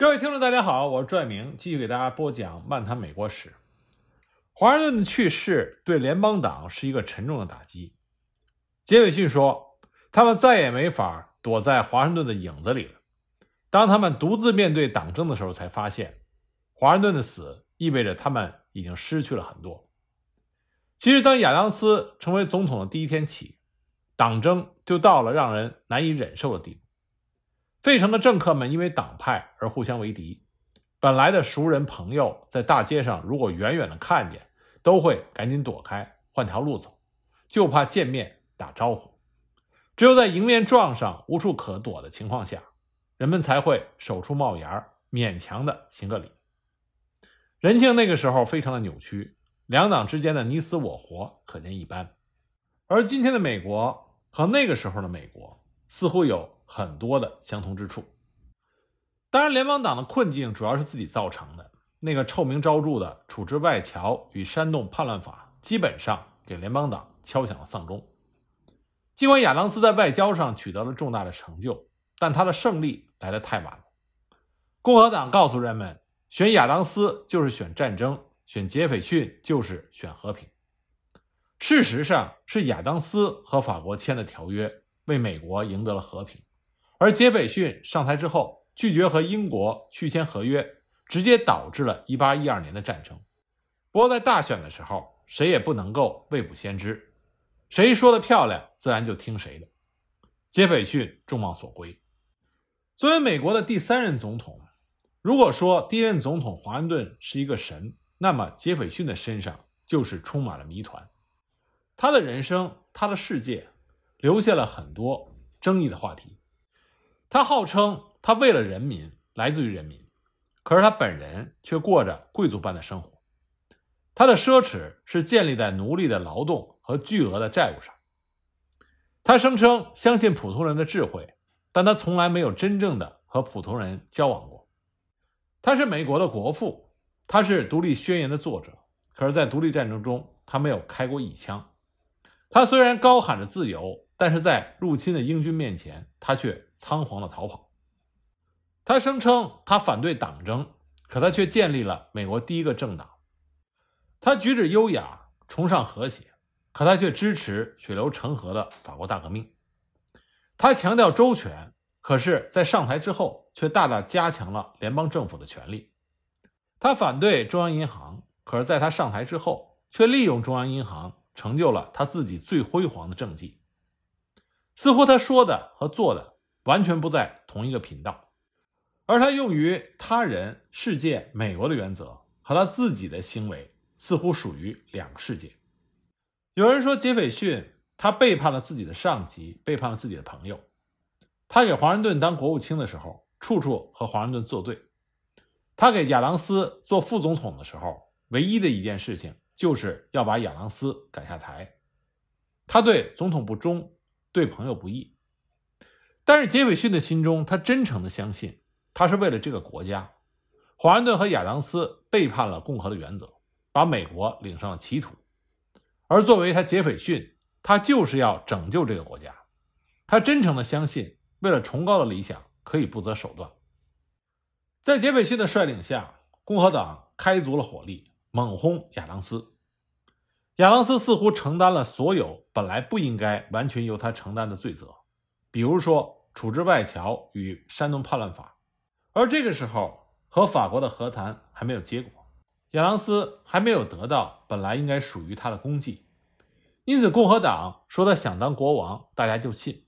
各位听众，大家好，我是赵远明，继续给大家播讲《漫谈美国史》。华盛顿的去世对联邦党是一个沉重的打击。杰斐逊说：“他们再也没法躲在华盛顿的影子里了。当他们独自面对党争的时候，才发现，华盛顿的死意味着他们已经失去了很多。”其实，当亚当斯成为总统的第一天起，党争就到了让人难以忍受的地步。费城的政客们因为党派而互相为敌，本来的熟人朋友在大街上如果远远的看见，都会赶紧躲开，换条路走，就怕见面打招呼。只有在迎面撞上无处可躲的情况下，人们才会手出帽檐儿，勉强的行个礼。人性那个时候非常的扭曲，两党之间的你死我活可见一斑。而今天的美国和那个时候的美国似乎有。很多的相同之处。当然，联邦党的困境主要是自己造成的。那个臭名昭著的《处置外侨与煽动叛乱法》基本上给联邦党敲响了丧钟。尽管亚当斯在外交上取得了重大的成就，但他的胜利来得太晚了。共和党告诉人们，选亚当斯就是选战争，选杰斐逊就是选和平。事实上，是亚当斯和法国签的条约为美国赢得了和平。而杰斐逊上台之后，拒绝和英国续签合约，直接导致了1812年的战争。不过，在大选的时候，谁也不能够未卜先知，谁说的漂亮，自然就听谁的。杰斐逊众望所归，作为美国的第三任总统，如果说第一任总统华盛顿是一个神，那么杰斐逊的身上就是充满了谜团，他的人生，他的世界，留下了很多争议的话题。他号称他为了人民，来自于人民，可是他本人却过着贵族般的生活。他的奢侈是建立在奴隶的劳动和巨额的债务上。他声称相信普通人的智慧，但他从来没有真正的和普通人交往过。他是美国的国父，他是独立宣言的作者，可是在独立战争中，他没有开过一枪。他虽然高喊着自由，但是在入侵的英军面前，他却仓皇的逃跑。他声称他反对党争，可他却建立了美国第一个政党。他举止优雅，崇尚和谐，可他却支持血流成河的法国大革命。他强调周全，可是，在上台之后却大大加强了联邦政府的权力。他反对中央银行，可是在他上台之后却利用中央银行。成就了他自己最辉煌的政绩，似乎他说的和做的完全不在同一个频道，而他用于他人、世界、美国的原则和他自己的行为似乎属于两个世界。有人说杰斐逊他背叛了自己的上级，背叛了自己的朋友。他给华盛顿当国务卿的时候，处处和华盛顿作对；他给亚当斯做副总统的时候，唯一的一件事情。就是要把亚当斯赶下台，他对总统不忠，对朋友不义。但是杰斐逊的心中，他真诚的相信，他是为了这个国家。华盛顿和亚当斯背叛了共和的原则，把美国领上了歧途。而作为他杰斐逊，他就是要拯救这个国家。他真诚的相信，为了崇高的理想，可以不择手段。在杰斐逊的率领下，共和党开足了火力，猛轰亚当斯。亚当斯似乎承担了所有本来不应该完全由他承担的罪责，比如说处置外侨与煽动叛乱法，而这个时候和法国的和谈还没有结果，亚当斯还没有得到本来应该属于他的功绩，因此共和党说他想当国王，大家就信。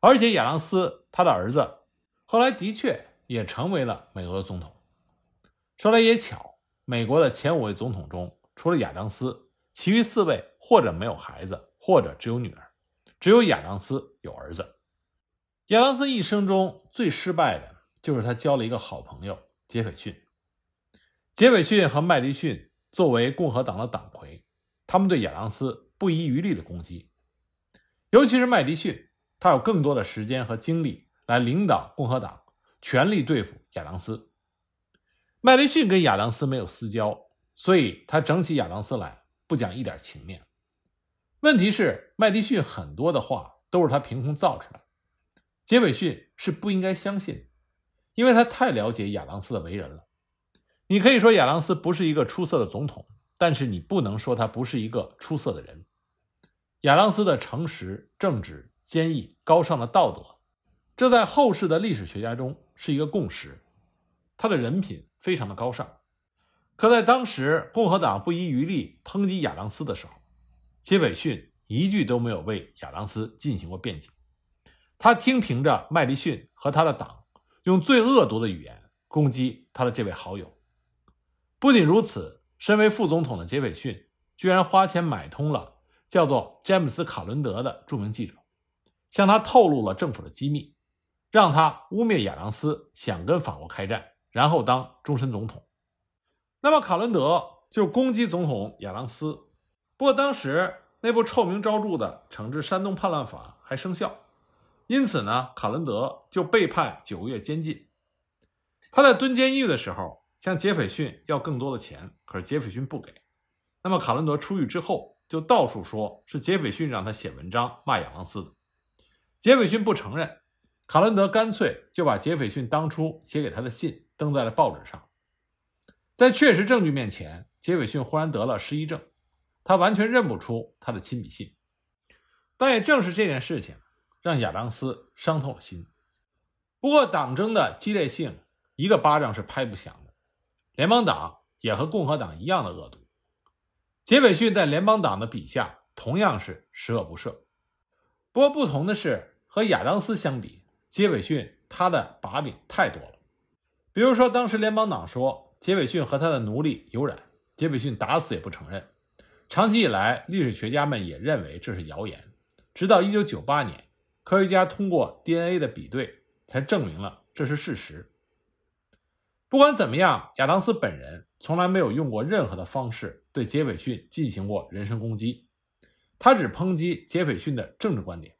而且亚当斯他的儿子后来的确也成为了美俄总统。说来也巧，美国的前五位总统中，除了亚当斯。其余四位或者没有孩子，或者只有女儿，只有亚当斯有儿子。亚当斯一生中最失败的就是他交了一个好朋友杰斐逊。杰斐逊和麦迪逊作为共和党的党魁，他们对亚当斯不遗余力的攻击，尤其是麦迪逊，他有更多的时间和精力来领导共和党，全力对付亚当斯。麦迪逊跟亚当斯没有私交，所以他整起亚当斯来。不讲一点情面。问题是麦迪逊很多的话都是他凭空造出来的，杰斐逊是不应该相信，因为他太了解亚当斯的为人了。你可以说亚当斯不是一个出色的总统，但是你不能说他不是一个出色的人。亚当斯的诚实、正直、坚毅、高尚的道德，这在后世的历史学家中是一个共识。他的人品非常的高尚。可在当时，共和党不遗余力抨击亚当斯的时候，杰斐逊一句都没有为亚当斯进行过辩解。他听凭着麦迪逊和他的党用最恶毒的语言攻击他的这位好友。不仅如此，身为副总统的杰斐逊居然花钱买通了叫做詹姆斯·卡伦德的著名记者，向他透露了政府的机密，让他污蔑亚当斯想跟法国开战，然后当终身总统。那么卡伦德就攻击总统亚当斯，不过当时那部臭名昭著的惩治煽动叛乱法还生效，因此呢，卡伦德就被判九个月监禁。他在蹲监狱的时候，向杰斐逊要更多的钱，可是杰斐逊不给。那么卡伦德出狱之后，就到处说是杰斐逊让他写文章骂亚当斯的，杰斐逊不承认，卡伦德干脆就把杰斐逊当初写给他的信登在了报纸上。在确实证据面前，杰斐逊忽然得了失忆症，他完全认不出他的亲笔信。但也正是这件事情，让亚当斯伤透了心。不过党争的激烈性，一个巴掌是拍不响的。联邦党也和共和党一样的恶毒，杰斐逊在联邦党的笔下同样是十恶不赦。不过不同的是，和亚当斯相比，杰斐逊他的把柄太多了。比如说，当时联邦党说。杰斐逊和他的奴隶有染，杰斐逊打死也不承认。长期以来，历史学家们也认为这是谣言。直到1998年，科学家通过 DNA 的比对，才证明了这是事实。不管怎么样，亚当斯本人从来没有用过任何的方式对杰斐逊进行过人身攻击，他只抨击杰斐逊的政治观点。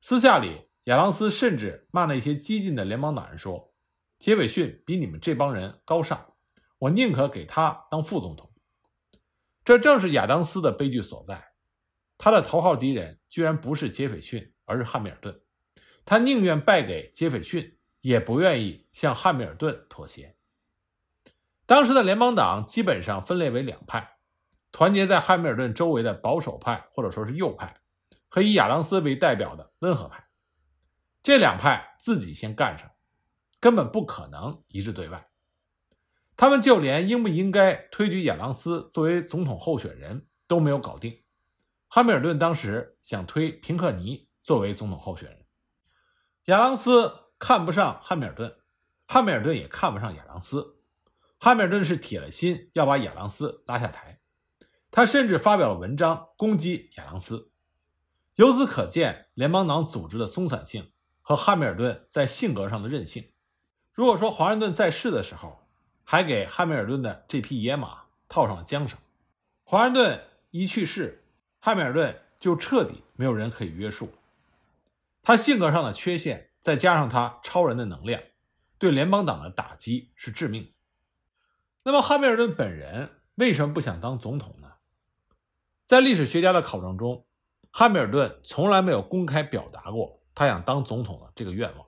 私下里，亚当斯甚至骂那些激进的联邦党人说：“杰斐逊比你们这帮人高尚。”我宁可给他当副总统，这正是亚当斯的悲剧所在。他的头号敌人居然不是杰斐逊，而是汉密尔顿。他宁愿败给杰斐逊，也不愿意向汉密尔顿妥协。当时的联邦党基本上分裂为两派：团结在汉密尔顿周围的保守派，或者说是右派，和以亚当斯为代表的温和派。这两派自己先干上，根本不可能一致对外。他们就连应不应该推举亚当斯作为总统候选人都没有搞定。汉密尔顿当时想推平克尼作为总统候选人，亚当斯看不上汉密尔顿，汉密尔顿也看不上亚当斯。汉密尔顿是铁了心要把亚当斯拉下台，他甚至发表了文章攻击亚当斯。由此可见，联邦党组织的松散性和汉密尔顿在性格上的任性。如果说华盛顿在世的时候，还给汉密尔顿的这匹野马套上了缰绳。华盛顿一去世，汉密尔顿就彻底没有人可以约束他性格上的缺陷，再加上他超人的能量，对联邦党的打击是致命的。那么，汉密尔顿本人为什么不想当总统呢？在历史学家的考证中，汉密尔顿从来没有公开表达过他想当总统的这个愿望。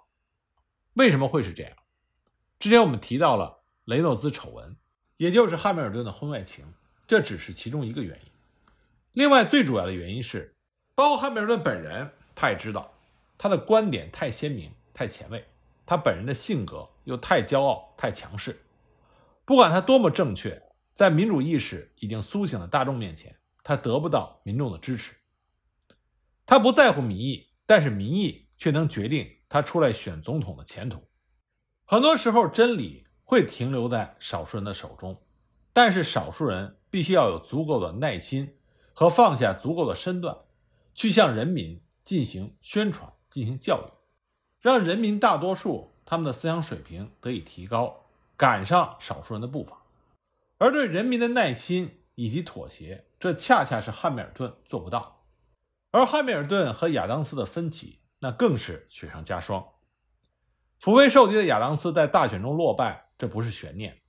为什么会是这样？之前我们提到了。雷诺兹丑闻，也就是汉密尔顿的婚外情，这只是其中一个原因。另外，最主要的原因是，包括汉密尔顿本人，他也知道，他的观点太鲜明、太前卫，他本人的性格又太骄傲、太强势。不管他多么正确，在民主意识已经苏醒的大众面前，他得不到民众的支持。他不在乎民意，但是民意却能决定他出来选总统的前途。很多时候，真理。会停留在少数人的手中，但是少数人必须要有足够的耐心和放下足够的身段，去向人民进行宣传、进行教育，让人民大多数他们的思想水平得以提高，赶上少数人的步伐。而对人民的耐心以及妥协，这恰恰是汉密尔顿做不到。而汉密尔顿和亚当斯的分歧，那更是雪上加霜。腹背受敌的亚当斯在大选中落败。这不是悬念，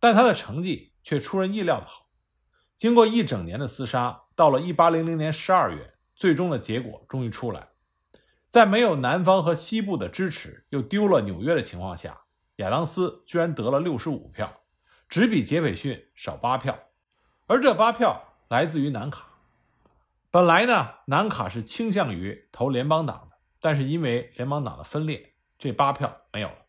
但他的成绩却出人意料的好。经过一整年的厮杀，到了一八零零年十二月，最终的结果终于出来。在没有南方和西部的支持，又丢了纽约的情况下，亚当斯居然得了六十五票，只比杰斐逊少八票，而这八票来自于南卡。本来呢，南卡是倾向于投联邦党的，但是因为联邦党的分裂，这八票没有了。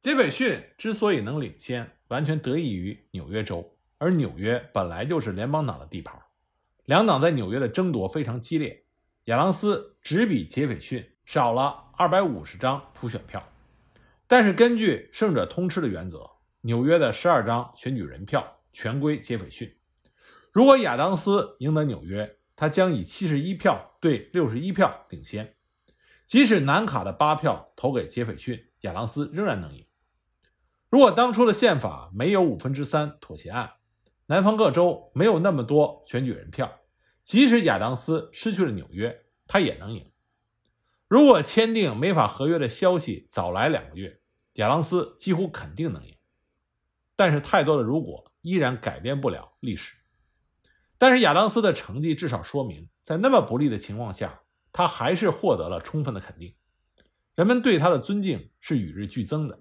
杰斐逊之所以能领先，完全得益于纽约州，而纽约本来就是联邦党的地盘，两党在纽约的争夺非常激烈。亚当斯只比杰斐逊少了二百五十张普选票，但是根据胜者通吃的原则，纽约的十二张选举人票全归杰斐逊。如果亚当斯赢得纽约，他将以七十一票对六十一票领先。即使南卡的八票投给杰斐逊，亚当斯仍然能赢。如果当初的宪法没有五分之三妥协案，南方各州没有那么多选举人票，即使亚当斯失去了纽约，他也能赢。如果签订美法合约的消息早来两个月，亚当斯几乎肯定能赢。但是太多的如果依然改变不了历史。但是亚当斯的成绩至少说明，在那么不利的情况下，他还是获得了充分的肯定。人们对他的尊敬是与日俱增的。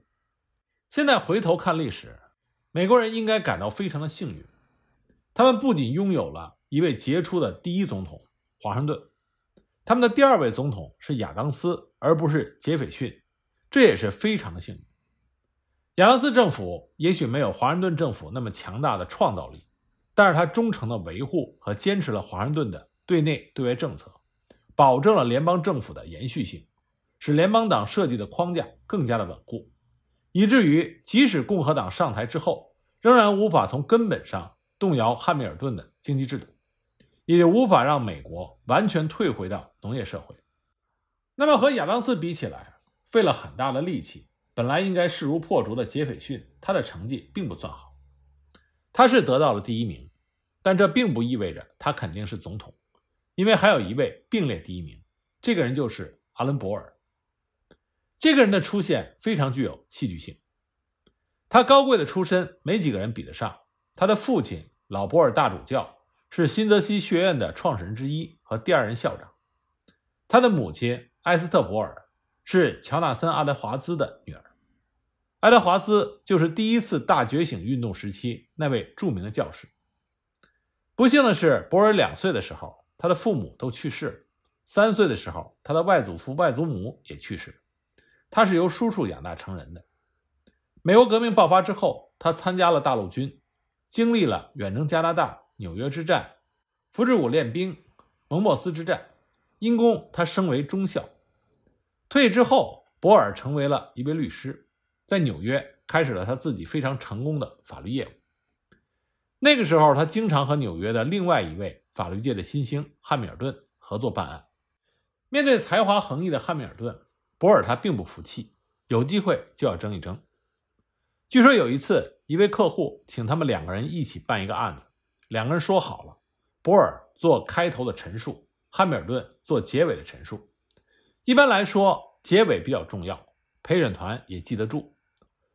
现在回头看历史，美国人应该感到非常的幸运。他们不仅拥有了一位杰出的第一总统华盛顿，他们的第二位总统是亚当斯而不是杰斐逊，这也是非常的幸运。亚当斯政府也许没有华盛顿政府那么强大的创造力，但是他忠诚的维护和坚持了华盛顿的对内对外政策，保证了联邦政府的延续性，使联邦党设计的框架更加的稳固。以至于，即使共和党上台之后，仍然无法从根本上动摇汉密尔顿的经济制度，也无法让美国完全退回到农业社会。那么，和亚当斯比起来，费了很大的力气，本来应该势如破竹的杰斐逊，他的成绩并不算好。他是得到了第一名，但这并不意味着他肯定是总统，因为还有一位并列第一名，这个人就是阿伦博尔。这个人的出现非常具有戏剧性。他高贵的出身没几个人比得上。他的父亲老博尔大主教是新泽西学院的创始人之一和第二任校长。他的母亲艾斯特·博尔是乔纳森·阿德华兹的女儿。阿德华兹就是第一次大觉醒运动时期那位著名的教师。不幸的是，博尔两岁的时候，他的父母都去世；了；三岁的时候，他的外祖父、外祖母也去世。他是由叔叔养大成人的。美国革命爆发之后，他参加了大陆军，经历了远征加拿大、纽约之战、福治武练兵、蒙莫斯之战，因公他升为中校。退役之后，博尔成为了一位律师，在纽约开始了他自己非常成功的法律业务。那个时候，他经常和纽约的另外一位法律界的新星汉密尔顿合作办案。面对才华横溢的汉密尔顿。博尔他并不服气，有机会就要争一争。据说有一次，一位客户请他们两个人一起办一个案子，两个人说好了，博尔做开头的陈述，汉密尔顿做结尾的陈述。一般来说，结尾比较重要，陪审团也记得住。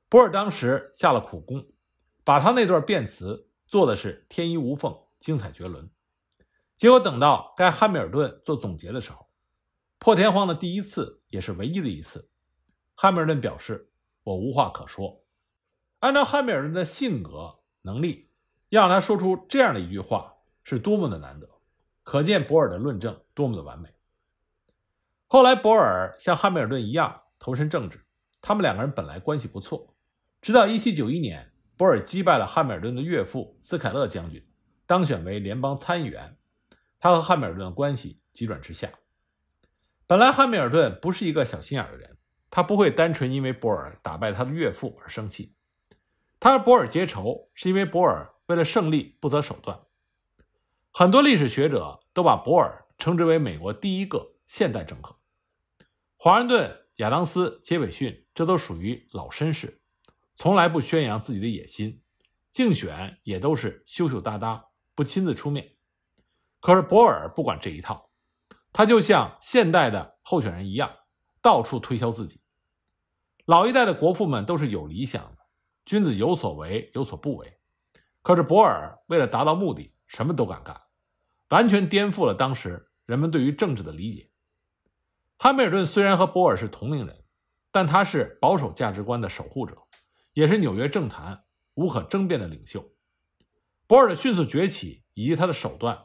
博尔当时下了苦功，把他那段辩词做的是天衣无缝，精彩绝伦。结果等到该汉密尔顿做总结的时候。破天荒的第一次，也是唯一的一次，汉密尔顿表示：“我无话可说。”按照汉密尔顿的性格能力，要让他说出这样的一句话，是多么的难得，可见博尔的论证多么的完美。后来，博尔像汉密尔顿一样投身政治，他们两个人本来关系不错，直到1791年，博尔击败了汉密尔顿的岳父斯凯勒将军，当选为联邦参议员，他和汉密尔顿的关系急转直下。本来汉密尔顿不是一个小心眼的人，他不会单纯因为博尔打败他的岳父而生气。他和博尔结仇，是因为博尔为了胜利不择手段。很多历史学者都把博尔称之为美国第一个现代政客。华盛顿、亚当斯、杰斐逊，这都属于老绅士，从来不宣扬自己的野心，竞选也都是羞羞答答，不亲自出面。可是博尔不管这一套。他就像现代的候选人一样，到处推销自己。老一代的国父们都是有理想的君子，有所为，有所不为。可是博尔为了达到目的，什么都敢干，完全颠覆了当时人们对于政治的理解。汉密尔顿虽然和博尔是同龄人，但他是保守价值观的守护者，也是纽约政坛无可争辩的领袖。博尔的迅速崛起以及他的手段，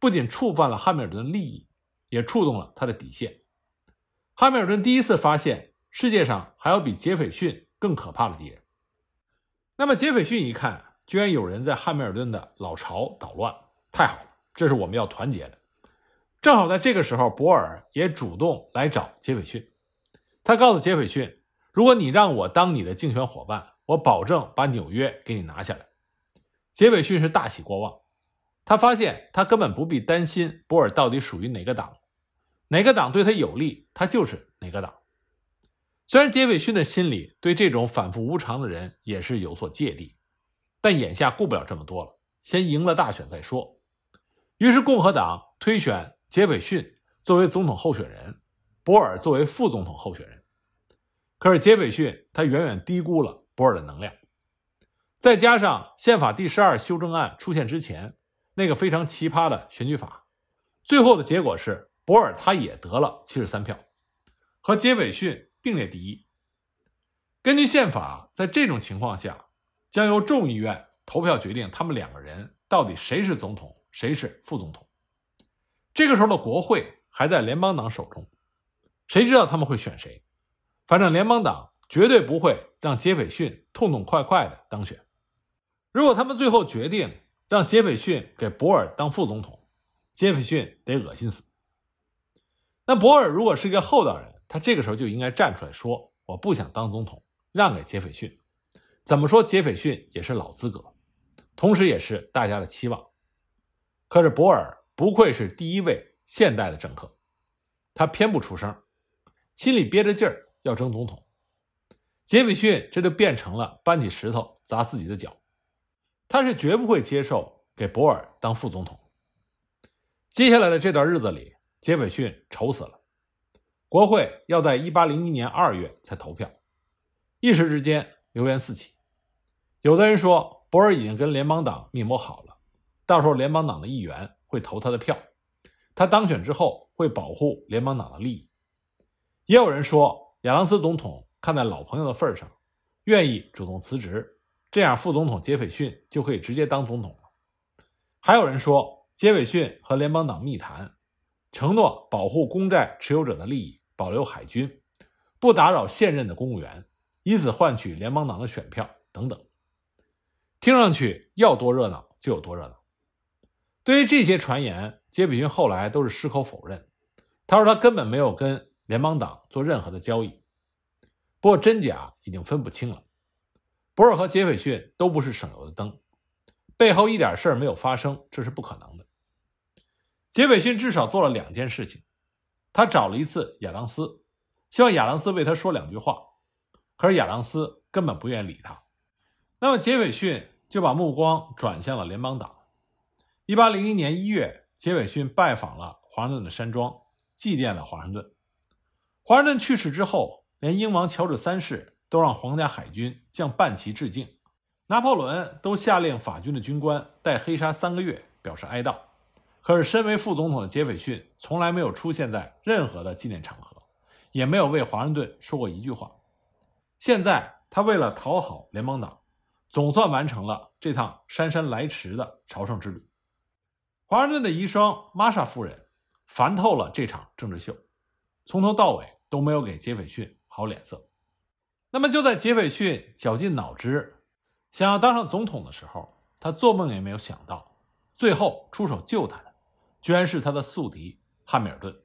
不仅触犯了汉密尔顿的利益。也触动了他的底线。汉密尔顿第一次发现世界上还有比杰斐逊更可怕的敌人。那么杰斐逊一看，居然有人在汉密尔顿的老巢捣乱，太好了，这是我们要团结的。正好在这个时候，博尔也主动来找杰斐逊，他告诉杰斐逊，如果你让我当你的竞选伙伴，我保证把纽约给你拿下来。杰斐逊是大喜过望。他发现，他根本不必担心博尔到底属于哪个党，哪个党对他有利，他就是哪个党。虽然杰斐逊的心里对这种反复无常的人也是有所芥蒂，但眼下顾不了这么多了，先赢了大选再说。于是共和党推选杰斐逊作为总统候选人，博尔作为副总统候选人。可是杰斐逊他远远低估了博尔的能量，再加上宪法第十二修正案出现之前。那个非常奇葩的选举法，最后的结果是博尔他也得了七十三票，和杰斐逊并列第一。根据宪法，在这种情况下，将由众议院投票决定他们两个人到底谁是总统，谁是副总统。这个时候的国会还在联邦党手中，谁知道他们会选谁？反正联邦党绝对不会让杰斐逊痛痛快快的当选。如果他们最后决定，让杰斐逊给博尔当副总统，杰斐逊得恶心死。那博尔如果是个厚道人，他这个时候就应该站出来说：“我不想当总统，让给杰斐逊。”怎么说，杰斐逊也是老资格，同时也是大家的期望。可是博尔不愧是第一位现代的政客，他偏不出声，心里憋着劲儿要争总统。杰斐逊这就变成了搬起石头砸自己的脚。他是绝不会接受给博尔当副总统。接下来的这段日子里，杰斐逊愁死了。国会要在一八零一年二月才投票，一时之间流言四起。有的人说，博尔已经跟联邦党密谋好了，到时候联邦党的议员会投他的票，他当选之后会保护联邦党的利益。也有人说，亚当斯总统看在老朋友的份上，愿意主动辞职。这样，副总统杰斐逊就可以直接当总统了。还有人说，杰斐逊和联邦党密谈，承诺保护公债持有者的利益，保留海军，不打扰现任的公务员，以此换取联邦党的选票等等。听上去要多热闹就有多热闹。对于这些传言，杰斐逊后来都是矢口否认。他说他根本没有跟联邦党做任何的交易。不过真假已经分不清了。博尔和杰斐逊都不是省油的灯，背后一点事儿没有发生，这是不可能的。杰斐逊至少做了两件事情，他找了一次亚当斯，希望亚当斯为他说两句话，可是亚当斯根本不愿理他。那么杰斐逊就把目光转向了联邦党。一八零一年一月，杰斐逊拜访了华盛顿的山庄，祭奠了华盛顿。华盛顿去世之后，连英王乔治三世。都让皇家海军向半旗致敬，拿破仑都下令法军的军官戴黑纱三个月表示哀悼。可是，身为副总统的杰斐逊从来没有出现在任何的纪念场合，也没有为华盛顿说过一句话。现在，他为了讨好联邦党，总算完成了这趟姗姗来迟的朝圣之旅。华盛顿的遗孀玛莎夫人烦透了这场政治秀，从头到尾都没有给杰斐逊好脸色。那么就在杰斐逊绞尽脑汁想要当上总统的时候，他做梦也没有想到，最后出手救他的居然是他的宿敌汉密尔顿。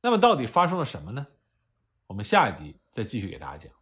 那么到底发生了什么呢？我们下一集再继续给大家讲。